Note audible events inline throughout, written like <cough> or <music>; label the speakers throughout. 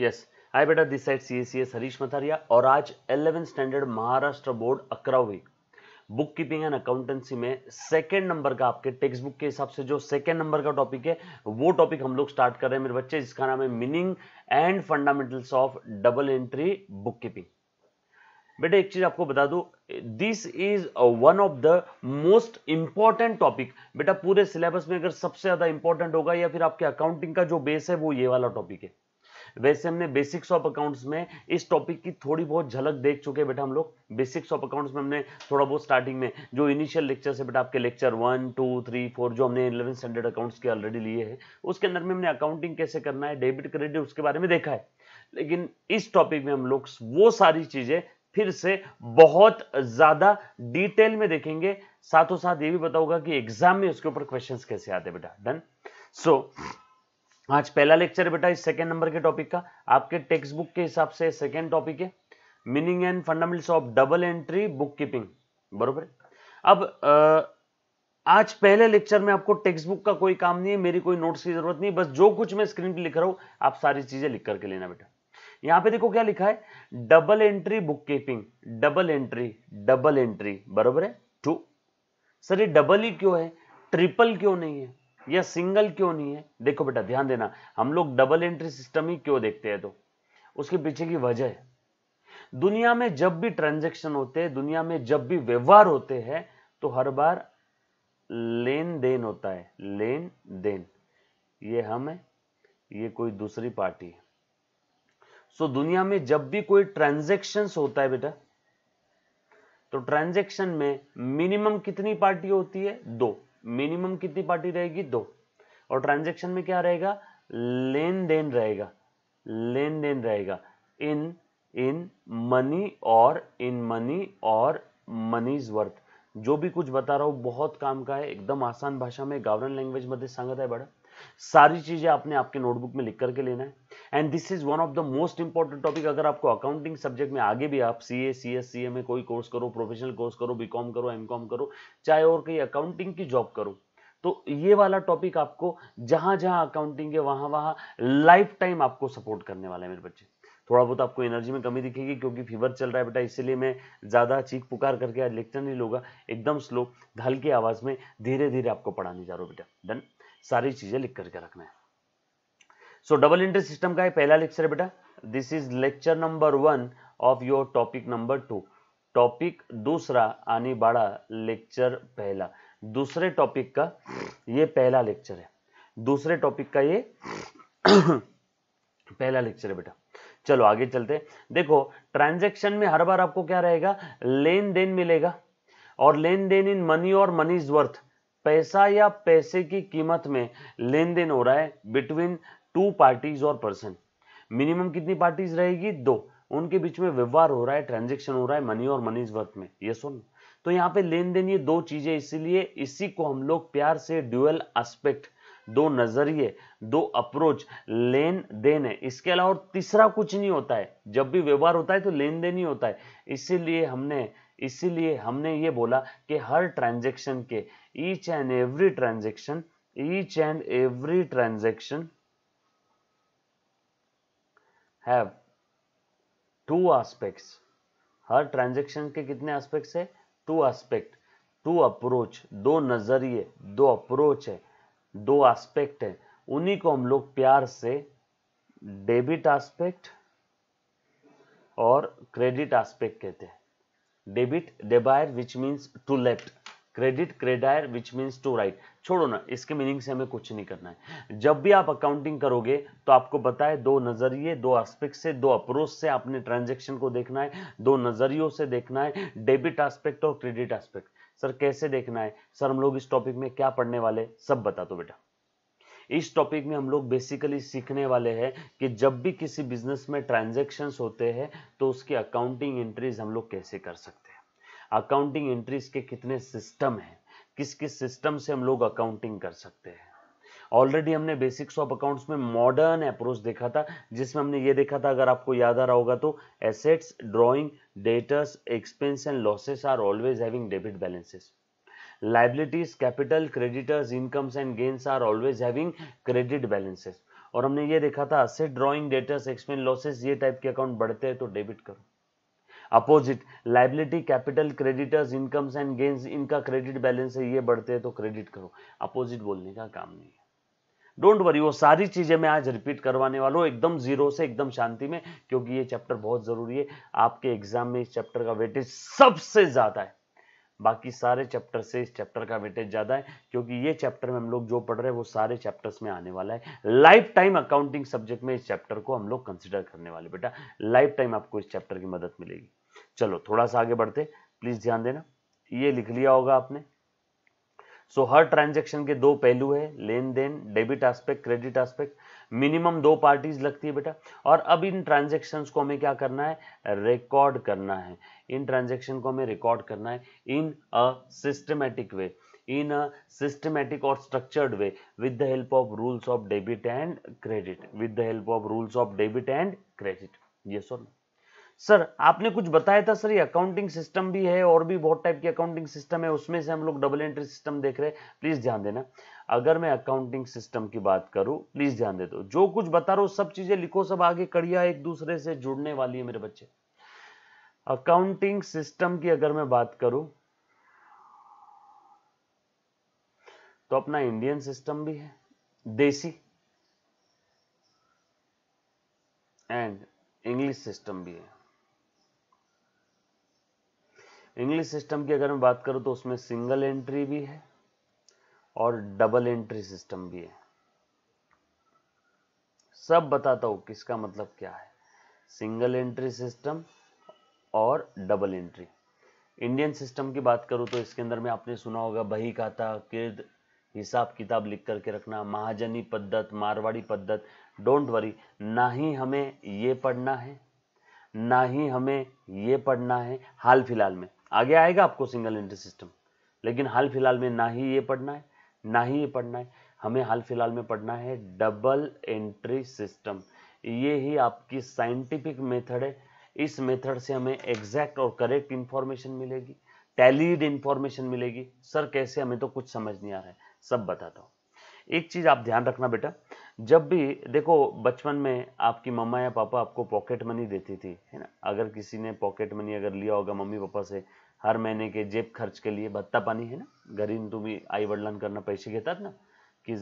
Speaker 1: yes आई बेटा this side C S Harish Matharia और आज एलेवन स्टैंडर्ड महाराष्ट्र बोर्ड अकरा हुई बुक कीपिंग एंड अकाउंटेंसी में सेकेंड नंबर का आपके टेक्स्ट बुक के हिसाब से जो सेकेंड नंबर का टॉपिक है वो टॉपिक हम लोग स्टार्ट कर रहे हैं मेरे बच्चे जिसका नाम है meaning and fundamentals of double entry book keeping बेटे एक चीज आपको बता दू this is one of the most important topic बेटा पूरे सिलेबस में अगर सबसे ज्यादा इंपॉर्टेंट होगा या फिर आपके अकाउंटिंग का जो बेस है वो ये वाला टॉपिक है वैसे हमने बेसिक्स ऑफ अकाउंट्स में इस टॉपिक की थोड़ी बहुत झलक देख चुके बेटा हम लोग बेसिक्स ऑफ अकाउंट्स में हमने थोड़ा बहुत स्टार्टिंग में जो इनिशियल लेक्चर से बेटा आपके lecture one two three four जो हमने इलेवन स्टैंडर्ड अकाउंट्स के ऑलरेडी लिए हैं उसके अंदर में हमने अकाउंटिंग कैसे करना है डेबिट क्रेडिट उसके बारे में देखा है लेकिन इस टॉपिक में हम लोग वो सारी चीजें फिर से बहुत ज्यादा डिटेल में देखेंगे साथों साथ ये भी बताऊंगा कि एग्जाम में उसके ऊपर क्वेश्चंस कैसे आते बेटा डन सो so, आज पहला लेक्चर बेटा इस सेकेंड नंबर के टॉपिक का आपके टेक्स्ट बुक के हिसाब से सेकेंड टॉपिक है meaning and fundamentals of double entry book keeping बरोबर अब आज पहले लेक्चर में आपको टेक्स्ट बुक का कोई काम नहीं है मेरी कोई नोट्स की जरूरत नहीं बस जो कुछ मैं स्क्रीन पे लिख रहा हूं आप सारी चीजें लिख करके लेना बेटा यहां पे देखो क्या लिखा है double entry book keeping double entry double entry बरोबर है टू सर ये डबल ही क्यों है ट्रिपल क्यों नहीं है या सिंगल क्यों नहीं है देखो बेटा ध्यान देना हम लोग डबल एंट्री सिस्टम ही क्यों देखते हैं तो उसके पीछे की वजह है दुनिया में जब भी ट्रांजेक्शन होते हैं दुनिया में जब भी व्यवहार होते हैं तो हर बार लेन देन होता है लेन देन ये हम है ये कोई दूसरी पार्टी है सो so, दुनिया में जब भी कोई ट्रांजेक्शन होता है बेटा तो ट्रांजेक्शन में मिनिमम कितनी पार्टी होती है दो मिनिमम कितनी पार्टी रहेगी दो और ट्रांजेक्शन में क्या रहेगा लेन देन रहेगा लेन देन रहेगा इन इन मनी और इन मनी और मनी इज वर्थ जो भी कुछ बता रहा हूं बहुत काम का है एकदम आसान भाषा में गावरन मध्य संगत है बडा सारी चीज़ें आपने आपके नोटबुक में लिख करके लेना है and this is one of the most important topic अगर आपको अकाउंटिंग सब्जेक्ट में आगे भी आप C A C S C M कोई कोर्स करो प्रोफेशनल कोर्स करो बी कॉम करो एम कॉम करो चाहे और कहीं अकाउंटिंग की जॉब करो तो ये वाला टॉपिक आपको जहां जहां अकाउंटिंग है वहां वहां लाइफ टाइम आपको सपोर्ट करने वाला है मेरे बच्चे थोड़ा बहुत आपको एनर्जी में कमी दिखेगी क्योंकि फीवर चल रहा है बेटा इसलिए मैं ज़्यादा चीख पुकार करके आज लेक्चर नहीं लूंगा एकदम स्लो हल्की आवाज़ में धीरे धीरे आपको पढ़ाने जा रहा हूँ बेटा डन सारी चीजें लिख करके रखना है सो डबल इंट्री सिस्टम का पहला लेक्चर है बेटा this is lecture number one of your topic number two topic दूसरा आनी बाड़ा लेक्चर पहला दूसरे टॉपिक का ये पहला लेक्चर है दूसरे टॉपिक का ये पहला <coughs> लेक्चर है बेटा चलो आगे चलते देखो ट्रांजैक्शन में हर बार आपको क्या रहेगा लेन देन मिलेगा और लेन देन इन मनी और मनी इज वर्थ पैसा या पैसे की कीमत में लेन देन हो रहा है बिटवीन टू पार्टीज और पर्सन मिनिमम कितनी पार्टीज रहेगी दो उनके बीच में व्यवहार हो रहा है ट्रांजेक्शन हो रहा है मनी और मनीज वर्थ में ये सुन तो यहाँ पे लेन देन ये दो चीजें इसीलिए इसी को हम लोग प्यार से ड्यूअल एस्पेक्ट दो नजरिए दो अप्रोच लेन देन है इसके अलावा और तीसरा कुछ नहीं होता है जब भी व्यवहार होता है तो लेन देन ही होता है इसीलिए हमने इसीलिए हमने ये बोला कि हर ट्रांजेक्शन के each and every transaction each and every transaction have two aspects हर ट्रांजेक्शन के कितने आस्पेक्ट्स है टू आस्पेक्ट टू अप्रोच दो नज़रिए दो अप्रोच है दो आस्पेक्ट है उन्हीं को हम लोग प्यार से डेबिट आस्पेक्ट और क्रेडिट आस्पेक्ट कहते हैं डेबिट डेबायर which means to left credit क्रेडायर विच मीन्स टू राइट छोड़ो ना इसके मीनिंग से हमें कुछ नहीं करना है जब भी आप अकाउंटिंग करोगे तो आपको बताए दो नज़रिए दो आस्पेक्ट से दो अप्रोच से आपने ट्रांजेक्शन को देखना है दो नज़रियों से देखना है डेबिट आस्पेक्ट और क्रेडिट आस्पेक्ट सर कैसे देखना है सर हम लोग इस टॉपिक में क्या पढ़ने वाले सब बता दो बेटा इस टॉपिक में हम लोग बेसिकली सीखने वाले हैं कि जब भी किसी बिजनेस में ट्रांजेक्शन होते हैं तो उसकी अकाउंटिंग एंट्रीज हम लोग कैसे कर सकते हैं अकाउंटिंग एंट्रीज के कितने सिस्टम हैं किस किस सिस्टम से हम लोग अकाउंटिंग कर सकते हैं ऑलरेडी हमने बेसिक्स ऑफ अकाउंट्स में मॉडर्न अप्रोच देखा था जिसमें हमने ये देखा था अगर आपको याद आ रहा होगा तो assets drawing debtors expense and losses are always having debit balances liabilities capital creditors incomes and gains are always having credit balances और हमने ये देखा था asset drawing debtors expense losses ये टाइप के अकाउंट बढ़ते हैं तो डेबिट करो opposite liability capital creditors incomes and gains इनका क्रेडिट बैलेंस है ये बढ़ते हैं तो क्रेडिट करो अपोजिट बोलने का काम नहीं है डोंट वरी वो सारी चीज़ें मैं आज रिपीट करवाने वाला हूँ एकदम जीरो से एकदम शांति में क्योंकि ये चैप्टर बहुत ज़रूरी है आपके एग्जाम में इस चैप्टर का वेटेज सबसे ज़्यादा है बाकी सारे चैप्टर से इस चैप्टर का वेटेज ज़्यादा है क्योंकि ये चैप्टर में हम लोग जो पढ़ रहे हैं वो सारे चैप्टर्स में आने वाला है लाइफ टाइम अकाउंटिंग सब्जेक्ट में इस चैप्टर को हम लोग कंसिडर करने वाले बेटा लाइफ टाइम आपको इस चैप्टर की मदद मिलेगी चलो थोड़ा सा आगे बढ़ते प्लीज़ ध्यान देना ये लिख लिया होगा आपने सो so, हर ट्रांजेक्शन के दो पहलू है लेन देन debit aspect credit aspect minimum दो पार्टीज लगती है बेटा और अब इन ट्रांजेक्शन को हमें क्या करना है रिकॉर्ड करना है इन ट्रांजेक्शन को हमें रिकॉर्ड करना है in a systematic way in a systematic और structured way with the help of rules of debit and credit with the help of rules of debit and credit ये सो सर आपने कुछ बताया था सर ये accounting system भी है और भी बहुत टाइप की अकाउंटिंग सिस्टम है उसमें से हम लोग डबल एंट्री सिस्टम देख रहे हैं प्लीज ध्यान देना अगर मैं अकाउंटिंग सिस्टम की बात करूं प्लीज ध्यान दे दो जो कुछ बता रहा हूं सब चीजें लिखो सब आगे कड़िया एक दूसरे से जुड़ने वाली है मेरे बच्चे अकाउंटिंग सिस्टम की अगर मैं बात करूं तो अपना इंडियन सिस्टम भी है देसी एंड इंग्लिश सिस्टम भी है इंग्लिश सिस्टम की अगर मैं बात करूं तो उसमें सिंगल एंट्री भी है और डबल एंट्री सिस्टम भी है सब बताता हूं किसका मतलब क्या है सिंगल एंट्री सिस्टम और डबल एंट्री इंडियन सिस्टम की बात करूं तो इसके अंदर में आपने सुना होगा बही खाता किर्द हिसाब किताब लिख करके रखना महाजनी पद्धत मारवाड़ी पद्धत डोंट वरी ना ही हमें ये पढ़ना है ना ही हमें ये पढ़ना है हाल फिलहाल में आगे आएगा आपको सिंगल एंट्री सिस्टम लेकिन हाल फिलहाल में ना ही ये पढ़ना है ना ही ये पढ़ना है हमें हाल फिलहाल में पढ़ना है डबल एंट्री सिस्टम ये ही आपकी साइंटिफिक मेथड है इस मेथड से हमें एग्जैक्ट और करेक्ट इन्फॉर्मेशन मिलेगी टैलीड इन्फॉर्मेशन मिलेगी सर कैसे हमें तो कुछ समझ नहीं आ रहा है सब बताता हूँ एक चीज़ आप ध्यान रखना बेटा जब भी देखो बचपन में आपकी मम्मा या पापा आपको पॉकेट मनी देती थी है ना अगर किसी ने पॉकेट मनी अगर लिया होगा मम्मी पापा से हर महीने के जेब खर्च के लिए भत्ता पानी है ना घरी तुम्ही आई वडिलांकडनं पैसे घेतात ना की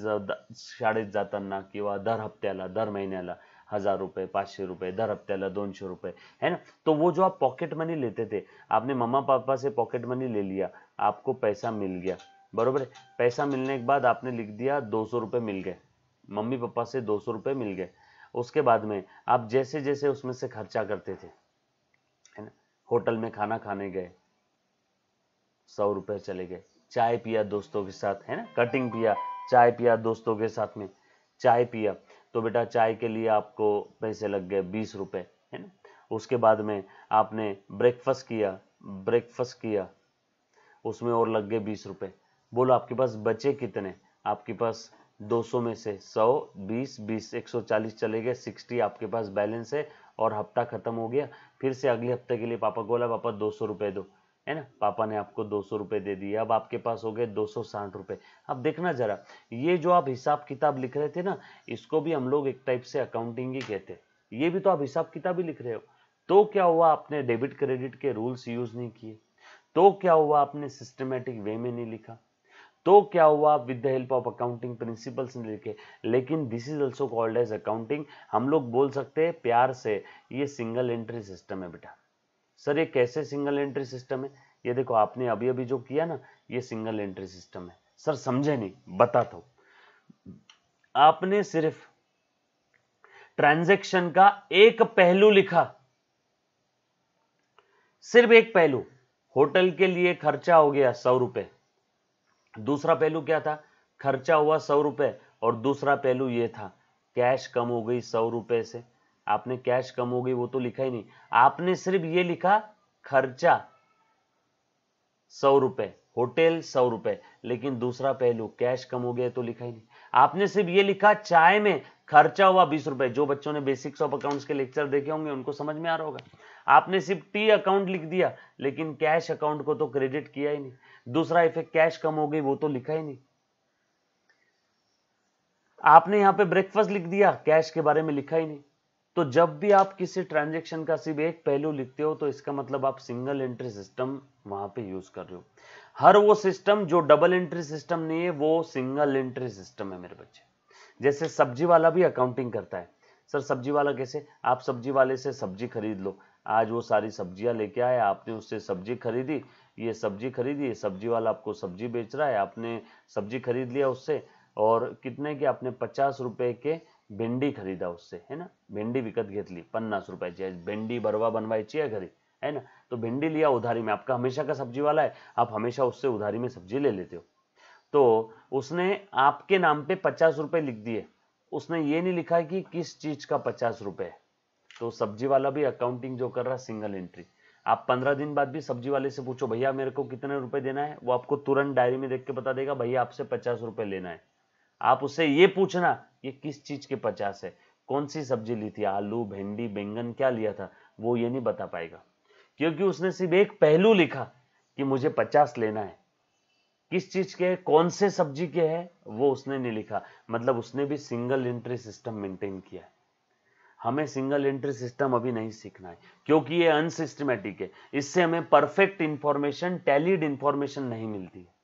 Speaker 1: शाळेत जाताना किंवा दर हप्त्याला दर महीन्याला हज़ार रुपए पाँच रुपए दर हफ्ते ला दो रुपए है ना तो वो जो आप पॉकेट मनी लेते थे आपने मम्मा पापा से पॉकेट मनी ले लिया आपको पैसा मिल गया बरोबर है पैसा मिलने के बाद आपने लिख दिया दो सौ रुपये मिल गए मम्मी पापा से दो सौ रुपये मिल गए उसके बाद में आप जैसे जैसे उसमें से खर्चा करते थे है ना होटल में खाना खाने गए सौ रुपए चले गए चाय पिया दोस्तों के साथ है ना कटिंग पिया चाय पिया दोस्तों के साथ में चाय पिया तो बेटा चाय के लिए आपको पैसे लग गए बीस रुपए है ना उसके बाद में आपने ब्रेकफास्ट किया ब्रेकफास्ट किया उसमें और लग गए बीस रुपए बोलो आपके पास बचे कितने आपके पास 200 में से 100, 20, 20, 140 चले गए 60 आपके पास बैलेंस है और हफ्ता खत्म हो गया फिर से अगले हफ्ते के लिए पापा को बोला पापा दो सौ रुपए दो है ना पापा ने आपको दो सौ रुपये दे दिए अब आपके पास हो गए दो सौ साठ रुपये अब देखना ज़रा ये जो आप हिसाब किताब लिख रहे थे ना इसको भी हम लोग एक टाइप से अकाउंटिंग ही कहते हैं ये भी तो आप हिसाब किताब ही लिख रहे हो तो क्या हुआ आपने डेबिट क्रेडिट के रूल्स यूज़ नहीं किए तो क्या हुआ आपने सिस्टमेटिक वे में नहीं लिखा तो क्या हुआ with the help of accounting principles ने लिखे लेकिन this is also called as accounting हम लोग बोल सकते हैं प्यार से ये सिंगल एंट्री सिस्टम है बेटा सर ये कैसे सिंगल एंट्री सिस्टम है ये देखो आपने अभी अभी जो किया ना ये सिंगल एंट्री सिस्टम है सर समझे नहीं बताता दो आपने सिर्फ ट्रांजैक्शन का एक पहलू लिखा सिर्फ एक पहलू होटल के लिए खर्चा हो गया सौ रुपए दूसरा पहलू क्या था खर्चा हुआ सौ रुपए और दूसरा पहलू यह था कैश कम हो गई सौ रुपए से आपने कैश कम होगी वो तो लिखा ही नहीं आपने सिर्फ ये लिखा खर्चा सौ रुपए होटल सौ रुपए लेकिन दूसरा पहलू कैश कम हो गया तो लिखा ही नहीं आपने सिर्फ ये लिखा चाय में खर्चा हुआ बीस रुपए जो बच्चों ने बेसिक्स ऑफ अकाउंट्स के लेक्चर देखे होंगे उनको समझ में आ रहा होगा आपने सिर्फ टी अकाउंट लिख दिया लेकिन कैश अकाउंट को तो क्रेडिट किया ही नहीं दूसरा इफेक्ट कैश कम हो गई वो तो लिखा ही नहीं आपने यहां पे ब्रेकफास्ट लिख दिया कैश के बारे में लिखा ही नहीं तो जब भी आप किसी ट्रांजेक्शन का सिर्फ एक पहलू लिखते हो तो इसका मतलब आप सिंगल एंट्री सिस्टम वहां पे यूज कर रहे हो हर वो सिस्टम जो डबल एंट्री सिस्टम नहीं है वो सिंगल एंट्री सिस्टम है मेरे बच्चे जैसे सब्जी वाला भी अकाउंटिंग करता है सर सब्जी वाला कैसे आप सब्जी वाले से सब्जी खरीद लो आज वो सारी सब्जियां लेके आए आपने उससे सब्जी खरीदी ये सब्जी खरीदी सब्जी वाला आपको सब्जी बेच रहा है आपने सब्जी खरीद लिया उससे और कितने के आपने पचास रुपए के भेंडी खरीदा उससे है ना भेंडी विकत घेतली पन्नास रुपयाची आहे भेंडी बरवा बनवायची आहे घरी है ना तो भेंडी लिया उधारी में आपका हमेशा का सब्जी वाला है आप हमेशा उससे उधारी में सब्जी ले लेते हो तो उसने आपके नाम पे पचास रुपए लिख दिए उसने ये नहीं लिखा कि किस चीज का पचास रुपये तो सब्जी वाला भी अकाउंटिंग जो कर रहा है सिंगल एंट्री आप पंद्रह दिन बाद भी सब्जी वाले से पूछो भैया मेरे को कितने रुपए देना है वो आपको तुरंत डायरी में देख के बता देगा भैया आपसे पचास रुपए लेना है आप उससे ये पूछना ये किस चीज के पचास है कौन सी सब्जी ली थी आलू भिंडी बैंगन क्या लिया था वो ये नहीं बता पाएगा क्योंकि उसने सिर्फ एक पहलू लिखा कि मुझे पचास लेना है किस चीज के है कौन से सब्जी के है वो उसने नहीं लिखा मतलब उसने भी सिंगल एंट्री सिस्टम मेंटेन किया है हमें सिंगल एंट्री सिस्टम अभी नहीं सीखना है क्योंकि ये अनसिस्टमेटिक है इससे हमें परफेक्ट इंफॉर्मेशन टैलीड इंफॉर्मेशन नहीं मिलती है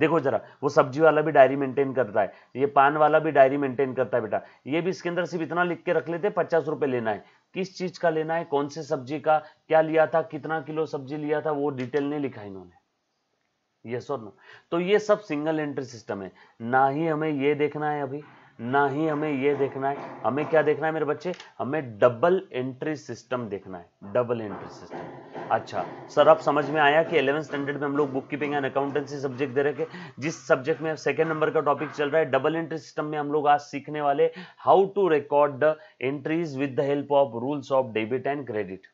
Speaker 1: देखो जरा वो सब्जी वाला भी डायरी मेंटेन करता है ये पान वाला भी डायरी मेंटेन करता है बेटा ये भी इसके अंदर सिर्फ इतना लिख के रख लेते पचास रुपए लेना है किस चीज़ का लेना है कौन से सब्जी का क्या लिया था कितना किलो सब्जी लिया था वो डिटेल नहीं लिखा इन्होंने यस और नो तो ये सब सिंगल एंट्री सिस्टम है ना ही हमें ये देखना है अभी ना ही हमें यह देखना है हमें क्या देखना है मेरे बच्चे हमें डबल एंट्री सिस्टम देखना है डबल एंट्री सिस्टम अच्छा सर आप समझ में आया कि इलेवन स्टैंडर्ड में हम लोग book keeping and accountancy subject दे रहे थे जिस सब्जेक्ट में सेकेंड नंबर का टॉपिक चल रहा है डबल एंट्री सिस्टम में हम लोग आज सीखने वाले how to record the entries with the help of rules of debit and credit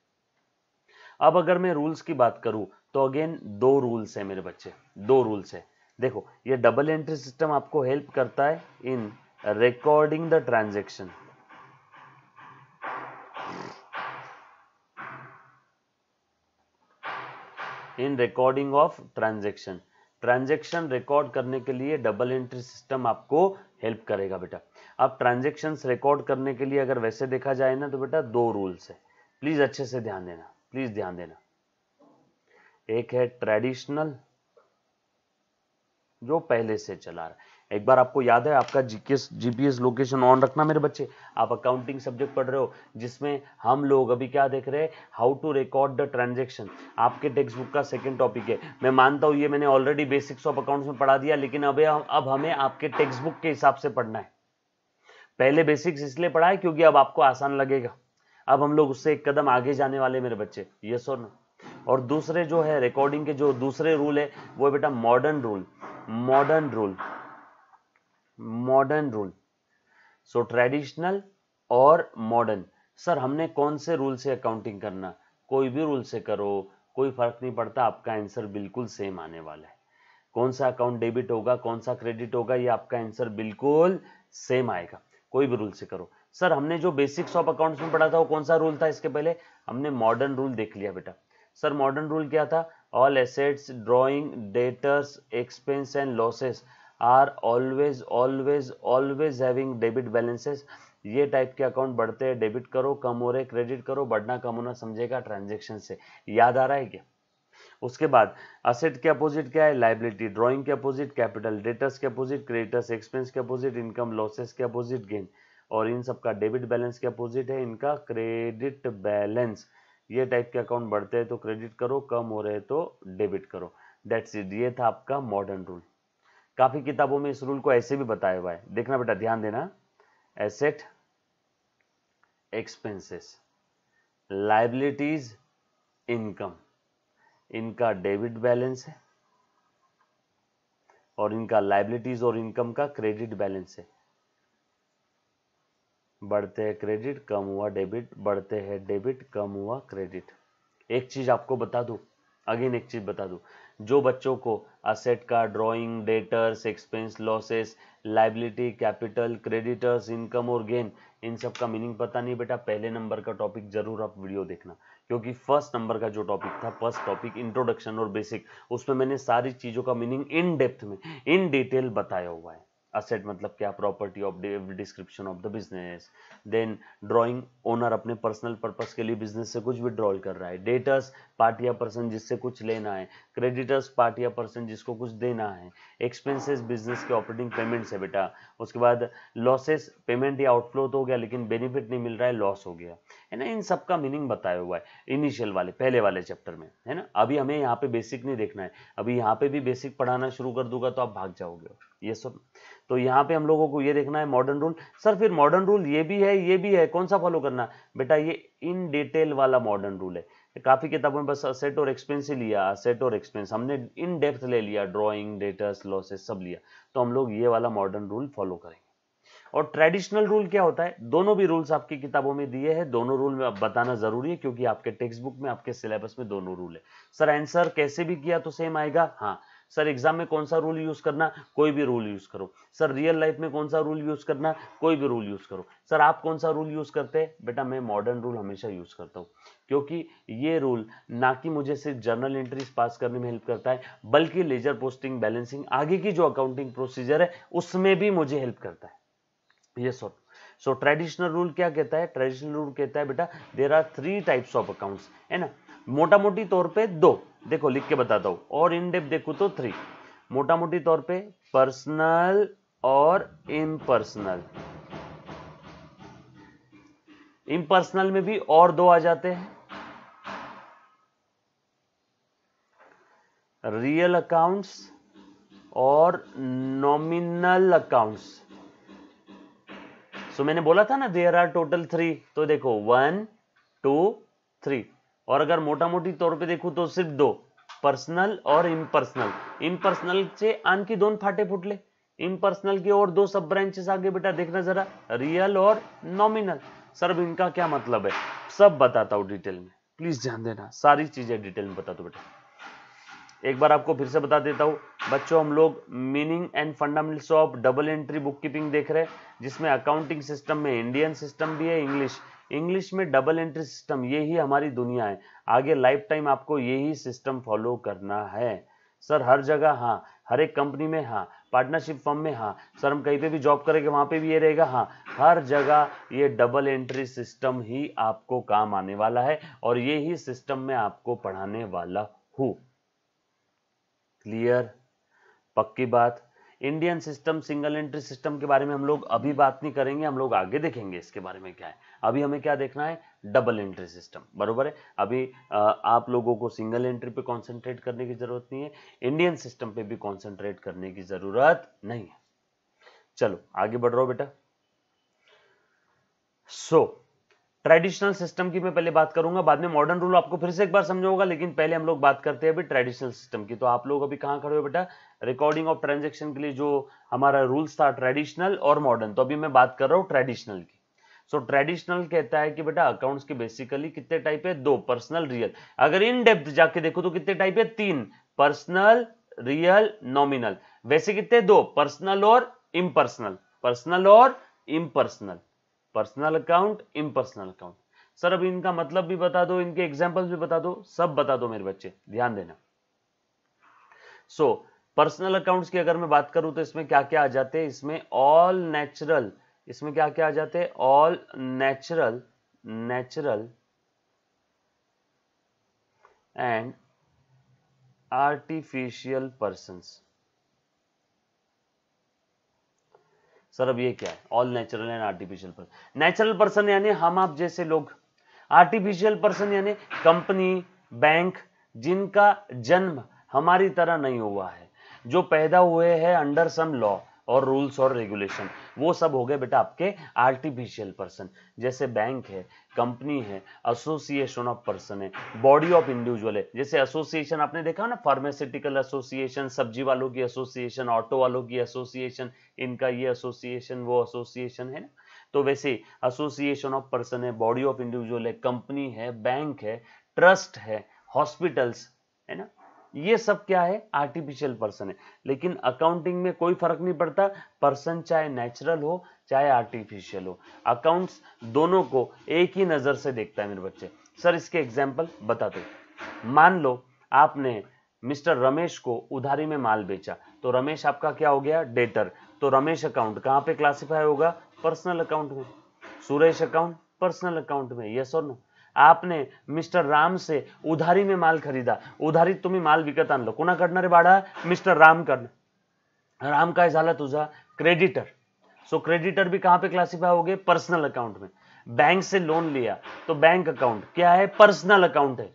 Speaker 1: अब अगर मैं रूल्स की बात करूं तो अगेन दो रूल्स है मेरे बच्चे दो रूल्स है देखो ये डबल एंट्री सिस्टम आपको हेल्प करता है in recording the transaction in recording of transaction transaction record करने के लिए डबल एंट्री सिस्टम आपको हेल्प करेगा बेटा अब ट्रांजेक्शन रिकॉर्ड करने के लिए अगर वैसे देखा जाए ना तो बेटा दो रूल्स है प्लीज अच्छे से ध्यान देना प्लीज ध्यान देना एक है ट्रेडिशनल जो पहले से चला रहा है एक बार आपको याद है आपका जीपीएस जीपीएस लोकेशन ऑन रखना मेरे बच्चे आप अकाउंटिंग सब्जेक्ट पढ़ रहे हो जिसमें हम लोग अभी क्या देख रहे हैं how to record the transaction आपके टेक्स्ट बुक का सेकंड टॉपिक है मैं मानता हूँ ये मैंने ऑलरेडी बेसिक्स ऑफ अकाउंट्स में पढ़ा दिया लेकिन अब अब हमें आपके टेक्स्ट बुक के हिसाब से पढ़ना है पहले बेसिक्स इसलिए पढ़ा है क्योंकि अब आपको आसान लगेगा अब हम लोग उससे एक कदम आगे जाने वाले मेरे बच्चे ये और न और दूसरे जो है रिकॉर्डिंग के जो दूसरे रूल है वो बेटा modern rule modern rule modern rule so traditional और मॉडर्न सर हमने कौन से रूल से अकाउंटिंग करना कोई भी रूल से करो कोई फर्क नहीं पड़ता आपका आंसर बिल्कुल सेम आने वाला है कौन सा अकाउंट डेबिट होगा कौन सा क्रेडिट होगा ये आपका आंसर बिल्कुल सेम आएगा कोई भी रूल से करो सर हमने जो बेसिक्स ऑफ अकाउंट्स में पढ़ा था वो कौन सा रूल था इसके पहले हमने मॉडर्न रूल देख लिया बेटा सर मॉडर्न रूल क्या था all assets drawing debtors expense and losses are always always always having debit balances ये टाइप के अकाउंट बढ़ते हैं डेबिट करो कम हो रहे क्रेडिट करो बढ़ना कम होना समझेगा ट्रांजेक्शन से याद आ रहा है क्या उसके बाद असेट के अपोजिट क्या है लाइबिलिटी ड्रॉइंग के अपोजिट कैपिटल डेटर्स के अपोजिट क्रेडिटर्स एक्सपेंस के अपोजिट इनकम लॉसेस के अपोजिट गेन और इन सबका डेबिट बैलेंस के अपोजिट है इनका क्रेडिट बैलेंस ये टाइप के अकाउंट बढ़ते हैं तो क्रेडिट करो कम हो रहे तो डेबिट करो डेट्स इट ये था आपका मॉडर्न रूल काफ़ी किताबों में इस रूल को ऐसे भी बताया हुआ है देखना बेटा ध्यान देना एसेट एक्सपेंसेस लाइबिलिटीज इनकम इनका डेबिट बैलेंस है और इनका लाइबिलिटीज और इनकम का क्रेडिट बैलेंस है बढ़ते हैं क्रेडिट कम हुआ डेबिट बढ़ते हैं डेबिट कम हुआ क्रेडिट एक चीज आपको बता दू अगेन एक चीज बता दू जो बच्चों को असेट का drawing debtors expense losses liability capital creditors income और गेन इन सब का मीनिंग पता नहीं बेटा पहले नंबर का टॉपिक जरूर आप वीडियो देखना क्योंकि फर्स्ट नंबर का जो टॉपिक था फर्स्ट टॉपिक इंट्रोडक्शन और बेसिक उसमें मैंने सारी चीज़ों का मीनिंग इन डेप्थ में इन डिटेल बताया हुआ है असेट मतलब क्या property of description of the business then drawing owner अपने पर्सनल पर्पस के लिए बिजनेस से कुछ विड्रॉल कर रहा है डेटर्स पार्टी या पर्सन जिससे कुछ लेना है क्रेडिटर्स पार्टी या पर्सन जिसको कुछ देना है एक्सपेंसेस बिजनेस के ऑपरेटिंग पेमेंट्स है बेटा उसके बाद लॉसेस पेमेंट या आउटफ्लो तो हो गया लेकिन बेनिफिट नहीं मिल रहा है लॉस हो गया है ना इन सब का मीनिंग बताया हुआ है इनिशियल वाले पहले वाले चैप्टर में है ना अभी हमें यहाँ पे बेसिक नहीं देखना है अभी यहाँ पे भी बेसिक पढ़ाना शुरू कर दूंगा तो आप भाग जाओगे ये सब तो यहाँ पे हम लोगों को ये देखना है मॉडर्न रूल सर फिर मॉडर्न रूल ये भी है ये भी है कौन सा फॉलो करना बेटा ये इन डिटेल वाला मॉडर्न रूल है काफ़ी किताबों में बस सेट और एक्सपेंस ही लिया सेट और एक्सपेंस हमने इन डेप्थ ले लिया ड्राइंग डेटर्स लॉसेस सब लिया तो हम लोग ये वाला मॉडर्न रूल फॉलो करेंगे और ट्रेडिशनल रूल क्या होता है दोनों भी रूल्स आपकी किताबों में दिए हैं दोनों रूल में आप बताना जरूरी है क्योंकि आपके टेक्स्ट बुक में आपके सिलेबस में दोनों रूल है सर आंसर कैसे भी किया तो सेम आएगा हाँ सर एग्जाम में कौन सा रूल यूज़ करना कोई भी रूल यूज़ करो सर रियल लाइफ में कौन सा रूल यूज़ करना कोई भी रूल यूज़ करो सर आप कौन सा रूल यूज़ करते हैं बेटा मैं मॉडर्न रूल हमेशा यूज़ करता हूँ क्योंकि ये रूल ना कि मुझे सिर्फ जर्नल एंट्रीज पास करने में हेल्प करता है बल्कि लेजर पोस्टिंग बैलेंसिंग आगे की जो अकाउंटिंग प्रोसीजर है उसमें भी मुझे हेल्प करता है ये सो सो ट्रेडिशनल रूल क्या कहता है ट्रेडिशनल रूल कहता है बेटा there are three types of accounts है ना मोटा मोटी तौर पे दो देखो लिख के बताता हूं और इन डेप देखो तो थ्री मोटा मोटी तौर पे पर्सनल और इम्पर्सनल इम्पर्सनल में भी और दो आ जाते हैं रियल अकाउंट्स और नॉमिनल अकाउंट्स सो मैंने बोला था ना देयर आर टोटल थ्री तो देखो वन टू थ्री और अगर मोटा मोटी तौर पे देखूं तो सिर्फ दो पर्सनल और इम्पर्सनल इम्पर्सनल से आन की दोन फाटे फुटले इम्पर्सनल के और दो सब ब्रांचेस आगे बेटा देखना जरा रियल और नॉमिनल सर इनका क्या मतलब है सब बताता हूँ डिटेल में प्लीज ध्यान देना सारी चीजें डिटेल में बता दो बेटा एक बार आपको फिर से बता देता हूँ बच्चों हम लोग meaning and fundamentals of double entry book keeping देख रहे हैं जिसमें अकाउंटिंग सिस्टम में इंडियन सिस्टम भी है इंग्लिश इंग्लिश में डबल एंट्री सिस्टम ये ही हमारी दुनिया है आगे लाइफ टाइम आपको यही सिस्टम फॉलो करना है सर हर जगह हाँ हर एक कंपनी में हाँ पार्टनरशिप फॉर्म में हाँ सर हम कहीं पे भी जॉब करेंगे वहाँ पे भी ये रहेगा हाँ हर जगह ये डबल एंट्री सिस्टम ही आपको काम आने वाला है और ये ही सिस्टम में आपको पढ़ाने वाला हूँ क्लियर पक्की बात Indian system single entry system के बारे में हम लोग अभी बात नहीं करेंगे हम लोग आगे देखेंगे इसके बारे में क्या है अभी हमें क्या देखना है डबल एंट्री सिस्टम बरोबर है अभी आप लोगों को सिंगल एंट्री पे कॉन्सेंट्रेट करने की जरूरत नहीं है इंडियन सिस्टम पे भी कॉन्सेंट्रेट करने की जरूरत नहीं है चलो आगे बढ़ रहा हो बेटा सो so, ट्रेडिशनल सिस्टम की मैं पहले बात करूंगा बाद में मॉडर्न रूल आपको फिर से एक बार समझाऊंगा लेकिन पहले हम लोग बात करते हैं अभी ट्रेडिशनल सिस्टम की तो आप लोग अभी कहां खड़े हो बेटा रिकॉर्डिंग ऑफ ट्रांजेक्शन के लिए जो हमारा रूल्स था ट्रेडिशनल और मॉडर्न तो अभी मैं बात कर रहा हूँ ट्रेडिशनल की सो so, ट्रेडिशनल कहता है कि बेटा अकाउंट्स के बेसिकली कितने टाइप है दो पर्सनल रियल अगर इन डेप्थ जाके देखो तो कितने टाइप है तीन पर्सनल रियल नॉमिनल वैसे कितने दो पर्सनल और इम्पर्सनल पर्सनल और impersonal personal account impersonal account sir अब इनका मतलब भी बता दो इनके एग्जाम्पल भी बता दो सब बता दो मेरे बच्चे ध्यान देना सो पर्सनल अकाउंट्स की अगर मैं बात करूं तो इसमें क्या क्या आ जाते हैं इसमें ऑल नेचुरल इसमें क्या क्या आ जाते हैं all natural natural and artificial person sir अब ये क्या है all natural and artificial person natural person यानी हम आप जैसे लोग आर्टिफिशियल पर्सन यानी कंपनी बैंक जिनका जन्म हमारी तरह नहीं हुआ है जो पैदा हुए हैं अंडर सम लॉ और रूल्स और रेगुलेशन वो सब हो गए बेटा आपके आर्टिफिशियल पर्सन जैसे बैंक है कंपनी है एसोसिएशन ऑफ पर्सन है बॉडी ऑफ इंडिविजुअल है जैसे एसोसिएशन आपने देखा ना फार्मास्यूटिकल एसोसिएशन सब्जी वालों की एसोसिएशन ऑटो वालों की एसोसिएशन इनका ये एसोसिएशन वो एसोसिएशन है ना तो वैसे एसोसिएशन ऑफ पर्सन है बॉडी ऑफ इंडिविजुअल है कंपनी है बैंक है ट्रस्ट है हॉस्पिटल्स है ना ये सब क्या है आर्टिफिशियल पर्सन है लेकिन अकाउंटिंग में कोई फर्क नहीं पड़ता पर्सन चाहे नेचुरल हो चाहे आर्टिफिशियल हो अकाउंट्स दोनों को एक ही नज़र से देखता है मेरे बच्चे सर इसके एग्जाम्पल बता दो मान लो आपने मिस्टर रमेश को उधारी में माल बेचा तो रमेश आपका क्या हो गया डेटर तो रमेश अकाउंट कहां पे क्लासिफाई होगा पर्सनल अकाउंट में सुरेश अकाउंट पर्सनल अकाउंट में यस और नो आपने मिस्टर राम से उधारी में माल खरीदा उधारी तुम्ही माल विकत आणलं कोणाकडनं रे बाळा मिस्टर रामकडनं राम काय झाला तुझा क्रेडिटर सो so, क्रेडिटर भी कहां पे क्लासिफाई हो गए पर्सनल अकाउंट में बैंक से लोन लिया तो बैंक अकाउंट क्या है पर्सनल अकाउंट है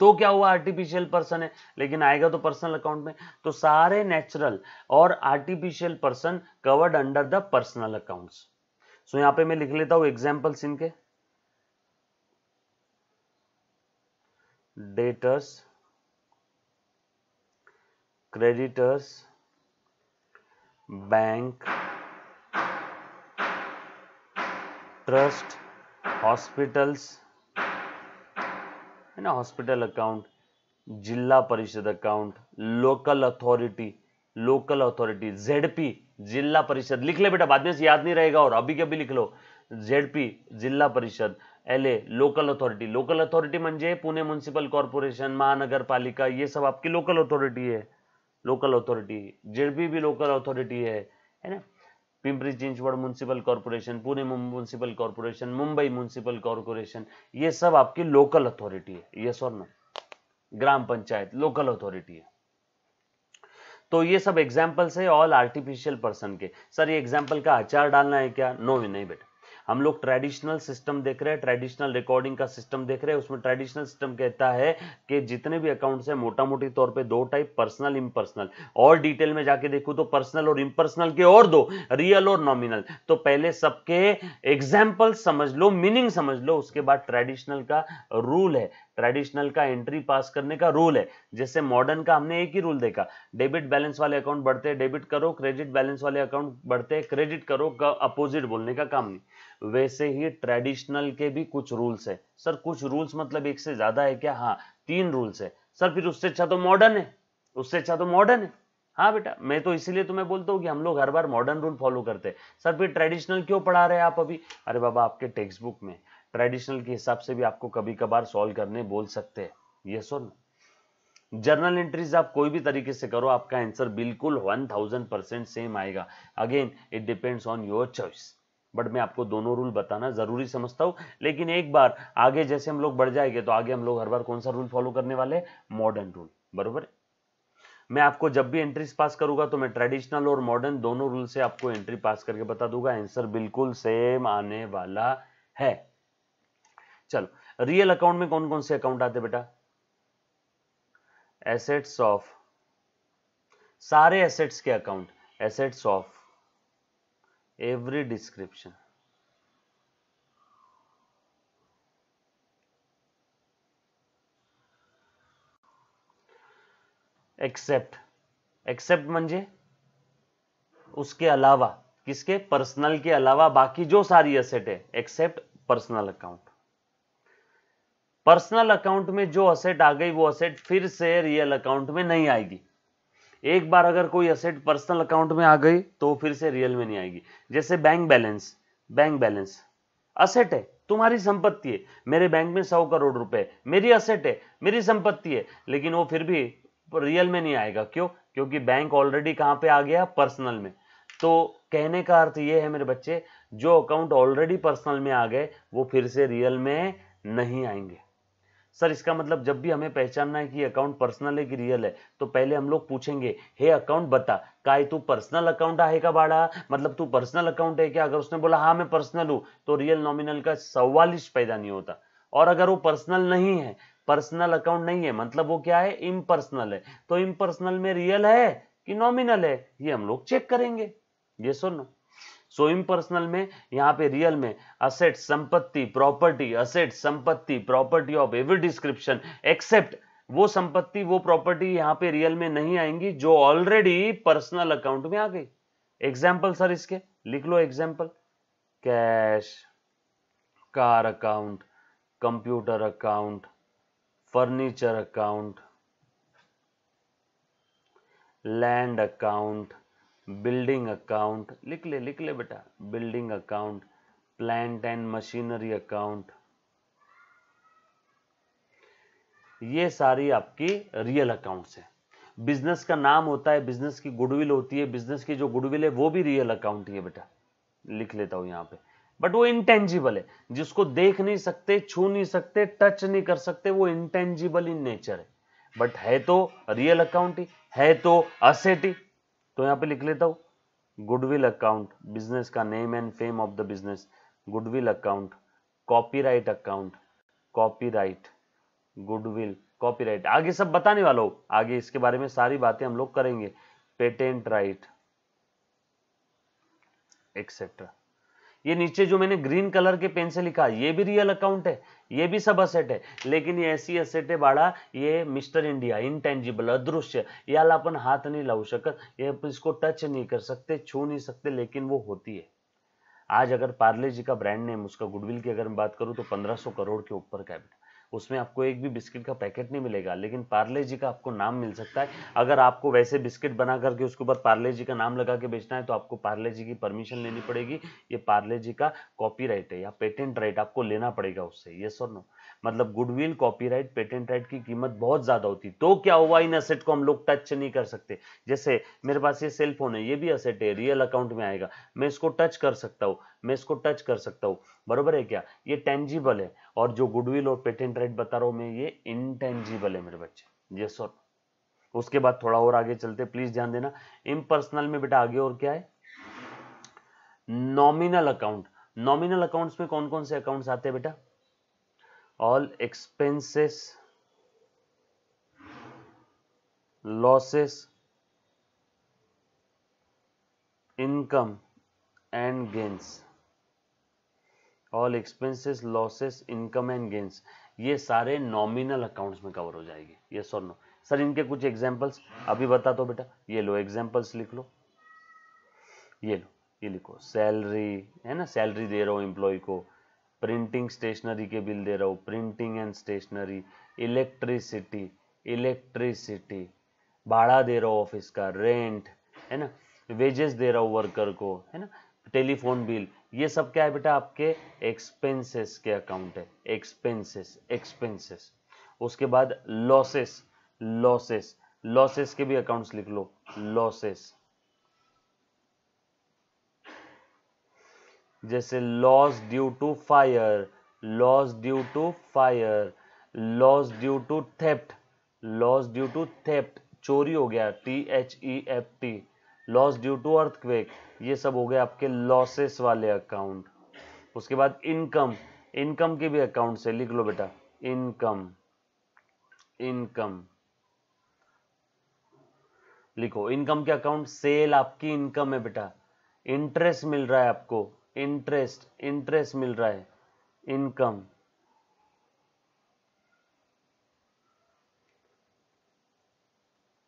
Speaker 1: तो क्या हुआ आर्टिफिशियल पर्सन है लेकिन आएगा तो पर्सनल अकाउंट में तो सारे नेचुरल और artificial person covered under the personal accounts so यहां पे मैं लिख लेता हूं एग्जांपल्स इनके debtors creditors bank trust hospitals है ना hospital account Zila Parishad account local authority local authority ZP Zila Parishad लिख ले बेटा बाद में से याद नहीं रहेगा और अभी कभी लिख लो ZP Zila Parishad L A local authority local authority म्हणजे पुणे म्युनिसिपल कॉर्पोरेशन पालिका ये सब आपकी लोकल अथॉरिटी है लोकल अथॉरिटी जेडपी भी लोकल अथॉरिटी है है ना Pimpri Chinchwad municipal corporation Pune municipal corporation Mumbai municipal corporation ये सब आपकी लोकल अथॉरिटी है ये और no gram panchayat local authority है तो ये सब एग्जाम्पल्स है ऑल आर्टिफिशियल पर्सन के सर ये एग्जाम्पल का आचार डालना है क्या नो नहीं बेटा हम लोग ट्रेडिशनल सिस्टम देख रहे हैं ट्रेडिशनल रिकॉर्डिंग का सिस्टम देख रहे हैं उसमें ट्रेडिशनल सिस्टम कहता है कि जितने भी अकाउंट्स हैं मोटा मोटी तौर पे दो टाइप पर्सनल इम्पर्सनल और डिटेल में जाके देखू तो पर्सनल और इम्पर्सनल के और दो रियल और नॉमिनल तो पहले सबके एग्जाम्पल समझ लो मीनिंग समझ लो उसके बाद ट्रेडिशनल का रूल है ट्रेडिशनल का एंट्री पास करने का रूल है जैसे मॉडर्न का हमने एक ही रूल देखा डेबिट बैलेंस वाले अकाउंट बढ़ते हैं डेबिट करो क्रेडिट बैलेंस वाले अकाउंट बढ़ते हैं क्रेडिट करो का अपोजिट बोलने का काम नहीं वैसे ही ट्रेडिशनल के भी कुछ रूल्स है सर कुछ रूल्स मतलब एक से ज्यादा है क्या हाँ तीन रूल्स है सर फिर उससे अच्छा तो मॉडर्न है उससे अच्छा तो मॉडर्न है हाँ बेटा मैं तो इसीलिए तुम्हें बोलता हूँ कि हम लोग हर बार मॉडर्न रूल फॉलो करते हैं सर फिर ट्रेडिशनल क्यों पढ़ा रहे हैं आप अभी अरे बाबा आपके टेक्स्ट बुक में ट्रेडिशनल के हिसाब से भी आपको कभी कभार सॉल्व करने बोल सकते हैं ये और नो जर्नल एंट्रीज आप कोई भी तरीके से करो आपका आंसर बिल्कुल वन थाउजेंड परसेंट सेम आएगा again it depends on your choice but मैं आपको दोनों रूल बताना जरूरी समझता हूं लेकिन एक बार आगे जैसे हम लोग बढ़ जाएंगे तो आगे हम लोग हर बार कौन सा रूल फॉलो करने वाले मॉडर्न रूल बरोबर मैं आपको जब भी एंट्रीज पास करूंगा तो मैं ट्रेडिशनल और मॉडर्न दोनों रूल से आपको एंट्री पास करके बता दूंगा आंसर बिल्कुल सेम आने वाला है चलो रियल अकाउंट में कौन कौन से अकाउंट आते बेटा एसेट्स ऑफ सारे एसेट्स के account assets of every description except except म्हणजे उसके अलावा किसके पर्सनल के अलावा बाकी जो सारी असेट है except personal account personal account में जो असेट आ गई वो असेट फिर से रियल अकाउंट में नहीं आएगी एक बार अगर कोई असेट पर्सनल अकाउंट में आ गई तो फिर से रियल में नहीं आएगी जैसे bank balance bank balance asset है तुम्हारी संपत्ति है मेरे बैंक में सौ करोड़ रुपए मेरी असेट है मेरी संपत्ति है लेकिन वो फिर भी रियल में नहीं आएगा क्यों क्योंकि बैंक ऑलरेडी कहां पे आ गया पर्सनल में तो कहने का अर्थ ये है मेरे बच्चे जो अकाउंट ऑलरेडी पर्सनल में आ गए वो फिर से रियल में नहीं आएंगे सर इसका मतलब जब भी हमें पहचानना है कि अकाउंट पर्सनल है कि रियल है तो पहले हम लोग पूछेंगे हे अकाउंट बता का तू पर्सनल अकाउंट है का बाड़ा मतलब तू पर्सनल अकाउंट है क्या अगर उसने बोला हाँ मैं पर्सनल हूँ तो रियल नॉमिनल का सवालिश पैदा नहीं होता और अगर वो पर्सनल नहीं है पर्सनल अकाउंट नहीं है मतलब वो क्या है इम्पर्सनल है तो इम्पर्सनल में रियल है कि नॉमिनल है ये हम लोग चेक करेंगे ये सुनो सो इम्पर्सनल में यहाँ पे रियल में असेट संपत्ति प्रॉपर्टी असेट संपत्ति property of every description except वो संपत्ति वो प्रॉपर्टी यहाँ पे रियल में नहीं आएंगी जो ऑलरेडी पर्सनल अकाउंट में आ गई एग्जाम्पल सर इसके लिख लो example cash car account computer account furniture account land account building account लिख ले लिख ले बेटा building account plant and machinery account ये सारी आपकी रियल अकाउंट्स है बिजनेस का नाम होता है बिजनेस की गुडविल होती है बिजनेस की जो गुडविल है वो भी रियल अकाउंट ही है बेटा लिख लेता हूं यहां पे बट वो इंटेंजिबल है जिसको देख नहीं सकते छू नहीं सकते टच नहीं कर सकते वो इंटेंजिबल इन नेचर है बट है तो रियल अकाउंट ही है तो असेट ही तो यहाँ पे लिख लेता हूँ गुडविल अकाउंट बिजनेस का name and fame of the business goodwill account copyright account copyright goodwill copyright आगे सब बताने वाला हो आगे इसके बारे में सारी बातें हम लोग करेंगे पेटेंट राइट एक्सेट्रा ये नीचे जो मैंने ग्रीन कलर के पेन से लिखा ये भी रियल अकाउंट है ये भी सब असेट है लेकिन ये ऐसी असेट है बाड़ा ये मिस्टर इंडिया इनटेंजिबल अदृश्य याला अपन हाथ नहीं लाऊ सकत ये इसको टच नहीं कर सकते छू नहीं सकते लेकिन वो होती है आज अगर पार्ले जी का ब्रांड नेम उसका गुडविल की अगर मैं बात करूँ तो 1500 करोड़ के ऊपर कैपिटल उसमें आपको एक भी बिस्किट का पैकेट नहीं मिलेगा लेकिन पार्ले जी का आपको नाम मिल सकता है अगर आपको वैसे बिस्किट बना करके उसके ऊपर पार्ले जी का नाम लगा के बेचना है तो आपको पार्ले जी की परमिशन लेनी पड़ेगी ये पार्ले जी का राइट है या पेटेंट राइट आपको लेना पड़ेगा उससे ये सर नो मतलब गुडविल कॉपीराइट पेटेंट राइट की कीमत बहुत ज़्यादा होती तो क्या हुआ इन असेट को हम लोग टच नहीं कर सकते जैसे मेरे पास ये सेल फोन है ये भी असेट है रियल अकाउंट में आएगा मैं इसको टच कर सकता हूँ मैं इसको टच कर सकता हूँ बरोबर है क्या ये टेंजिबल है और जो गुडविल और पेटेंट राइट बता रहा हूँ मैं ये इनटेंजिबल है मेरे बच्चे ये और उसके बाद थोड़ा और आगे चलते प्लीज ध्यान देना इम्पर्सनल में बेटा आगे और क्या है नॉमिनल अकाउंट नॉमिनल अकाउंट्स में कौन कौन से अकाउंट्स आते हैं बेटा all expenses losses income and gains all expenses losses income and gains ये सारे नॉमिनल अकाउंट्स में कवर हो जाएगी ये सर नो सर इनके कुछ एग्जांपल्स अभी बता दो बेटा ये लो एग्जांपल्स लिख लो ये लो ये लिखो सैलरी है ना सैलरी दे रहा हूं एम्प्लॉय को प्रिंटिंग स्टेशनरी के बिल दे रहा हूँ printing and stationery electricity electricity भाड़ा दे रहा हूँ ऑफिस का रेंट है ना वेजेस दे रहा हूँ वर्कर को है ना टेलीफोन बिल ये सब क्या है बेटा आपके एक्सपेंसेस के अकाउंट है एक्सपेंसेस एक्सपेंसेस उसके बाद लॉसेस लॉसेस लॉसेस के भी अकाउंट्स लिख लो लॉसेस जैसे loss due to fire loss due to fire loss due to theft loss due to theft चोरी हो गया T H E F T loss due to earthquake ये सब हो गए आपके लॉसेस वाले अकाउंट उसके बाद इनकम इनकम के भी अकाउंट से लिख लो बेटा इनकम इनकम लिखो इनकम के अकाउंट सेल आपकी इनकम है बेटा इंटरेस्ट मिल रहा है आपको इंटरेस्ट इंटरेस्ट मिल रहा है इनकम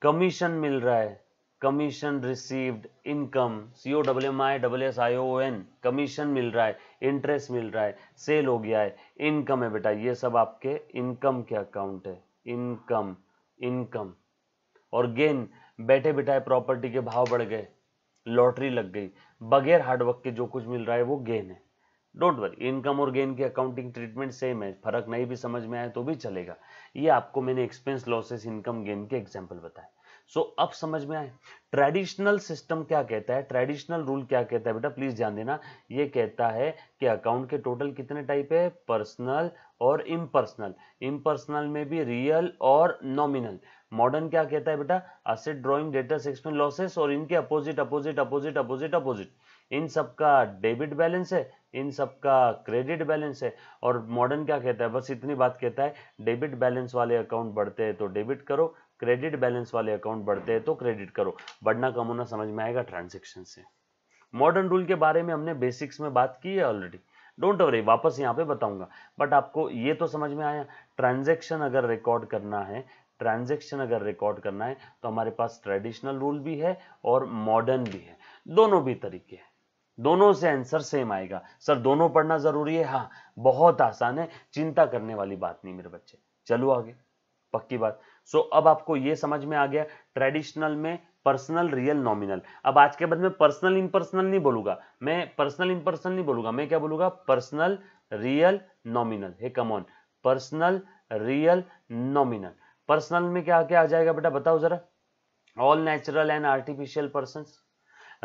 Speaker 1: कमीशन मिल रहा है commission received income C O W M I W S I O N commission मिल रहा है इंटरेस्ट मिल रहा है सेल हो गया है इनकम है बेटा ये सब आपके इनकम के अकाउंट है इनकम इनकम और गेन बैठे बिठाए प्रॉपर्टी के भाव बढ़ गए लॉटरी लग गई बगैर हार्डवर्क के जो कुछ मिल रहा है वो गेन है डोंट वरी इनकम और गेन की अकाउंटिंग ट्रीटमेंट सेम है फर्क नहीं भी समझ में आए तो भी चलेगा ये आपको मैंने एक्सपेंस लॉसेस इनकम गेन के एग्जाम्पल बताए सो so, अब समझ में आए ट्रेडिशनल सिस्टम क्या कहता है ट्रेडिशनल रूल क्या कहता है बेटा प्लीज ध्यान देना ये कहता है कि अकाउंट के टोटल कितने टाइप है पर्सनल और इम्पर्सनल इम्पर्सनल में भी रियल और नॉमिनल मॉडर्न क्या कहता है बेटा असेट ड्रॉइंग डेटा सेक्शन लॉसेस और इनके opposite opposite opposite opposite opposite इन सबका डेबिट बैलेंस है इन सबका क्रेडिट बैलेंस है और मॉडर्न क्या कहता है बस इतनी बात कहता है डेबिट बैलेंस वाले अकाउंट बढ़ते हैं तो डेबिट करो क्रेडिट बैलेंस वाले अकाउंट बढ़ते हैं तो क्रेडिट करो बढ़ना कम होना समझ में आएगा ट्रांजेक्शन से मॉडर्न रूल के बारे में हमने बेसिक्स में बात की है ऑलरेडी डोंट वरी वापस यहाँ पे बताऊंगा बट आपको ये तो समझ में आया ट्रांजेक्शन अगर रिकॉर्ड करना है ट्रांजेक्शन अगर रिकॉर्ड करना है तो हमारे पास ट्रेडिशनल रूल भी है और मॉडर्न भी है दोनों भी तरीके हैं दोनों से आंसर सेम आएगा सर दोनों पढ़ना जरूरी है हाँ बहुत आसान है चिंता करने वाली बात नहीं मेरे बच्चे चलो आगे पक्की बात सो अब आपको यह समझ में आ गया ट्रेडिशनल में पर्सनल रियल नॉमिनल अब आज के बाद में पर्सनल इंपर्सनल नहीं बोलूंगा मैं पर्सनल इंपर्सनल नहीं बोलूंगा मैं क्या बोलूंगा personal real nominal hey come on personal real nominal personal में क्या क्या आ जाएगा बेटा बताओ जरा all natural and artificial person